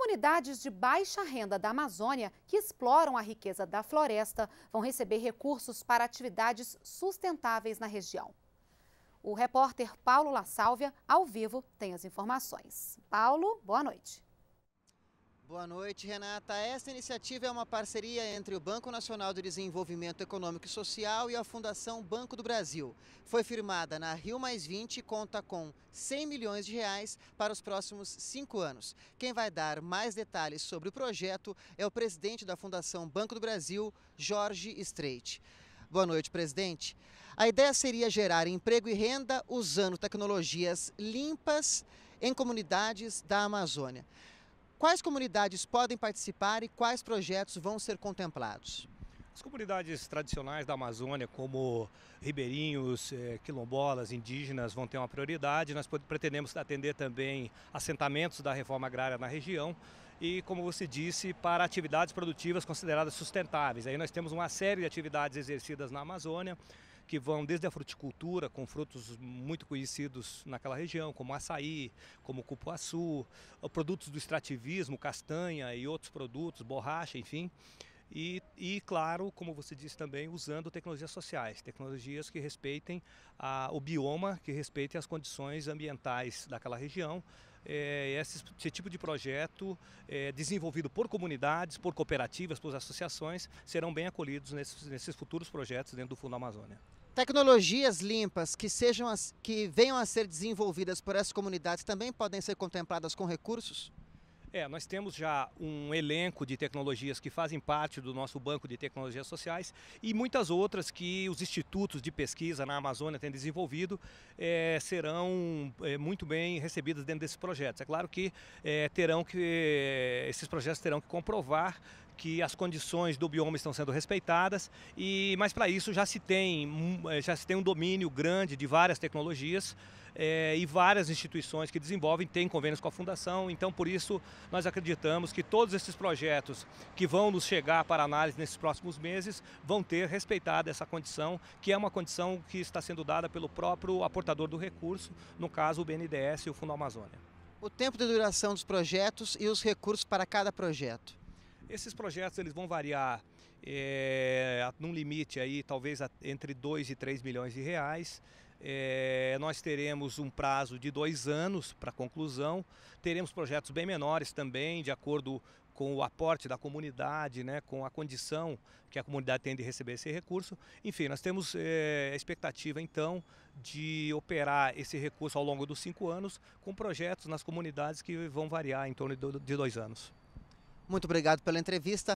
Comunidades de baixa renda da Amazônia que exploram a riqueza da floresta vão receber recursos para atividades sustentáveis na região. O repórter Paulo La Sálvia, ao vivo, tem as informações. Paulo, boa noite. Boa noite, Renata. Esta iniciativa é uma parceria entre o Banco Nacional de Desenvolvimento Econômico e Social e a Fundação Banco do Brasil. Foi firmada na Rio Mais 20 e conta com 100 milhões de reais para os próximos cinco anos. Quem vai dar mais detalhes sobre o projeto é o presidente da Fundação Banco do Brasil, Jorge Streit. Boa noite, presidente. A ideia seria gerar emprego e renda usando tecnologias limpas em comunidades da Amazônia. Quais comunidades podem participar e quais projetos vão ser contemplados? As comunidades tradicionais da Amazônia, como ribeirinhos, eh, quilombolas, indígenas, vão ter uma prioridade. Nós pretendemos atender também assentamentos da reforma agrária na região e, como você disse, para atividades produtivas consideradas sustentáveis. Aí nós temos uma série de atividades exercidas na Amazônia que vão desde a fruticultura, com frutos muito conhecidos naquela região, como açaí, como cupuaçu, produtos do extrativismo, castanha e outros produtos, borracha, enfim. E, e, claro, como você disse também, usando tecnologias sociais, tecnologias que respeitem a, o bioma, que respeitem as condições ambientais daquela região. É, esse, esse, tipo de projeto, é, desenvolvido por comunidades, por cooperativas, por associações, serão bem acolhidos nesses, nesses futuros projetos dentro do Fundo Amazônia. Tecnologias limpas que, sejam as, que venham a ser desenvolvidas por essas comunidades também podem ser contempladas com recursos? É, nós temos já um elenco de tecnologias que fazem parte do nosso banco de tecnologias sociais e muitas outras que os institutos de pesquisa na Amazônia têm desenvolvido é, serão é, muito bem recebidas dentro desses projetos. É claro que é, terão que esses projetos terão que comprovar que as condições do bioma estão sendo respeitadas, e mas para isso já se, tem, eh, já se tem um domínio grande de várias tecnologias é, e várias instituições que desenvolvem têm convênios com a Fundação, então por isso nós acreditamos que todos esses projetos que vão nos chegar para análise nesses próximos meses vão ter respeitado essa condição, que é uma condição que está sendo dada pelo próprio aportador do recurso, no caso o BNDES e o Fundo Amazônia. O tempo de duração dos projetos e os recursos para cada projeto. Esses projetos eles vão variar é, num limite aí talvez entre 2 e 3 milhões de reais. É, nós teremos um prazo de dois anos para conclusão. Teremos projetos bem menores também, de acordo com o aporte da comunidade, né, com a condição que a comunidade tem de receber esse recurso. Enfim, nós temos é, a expectativa então de operar esse recurso ao longo dos cinco anos com projetos nas comunidades que vão variar em torno de dois anos. Muito obrigado pela entrevista.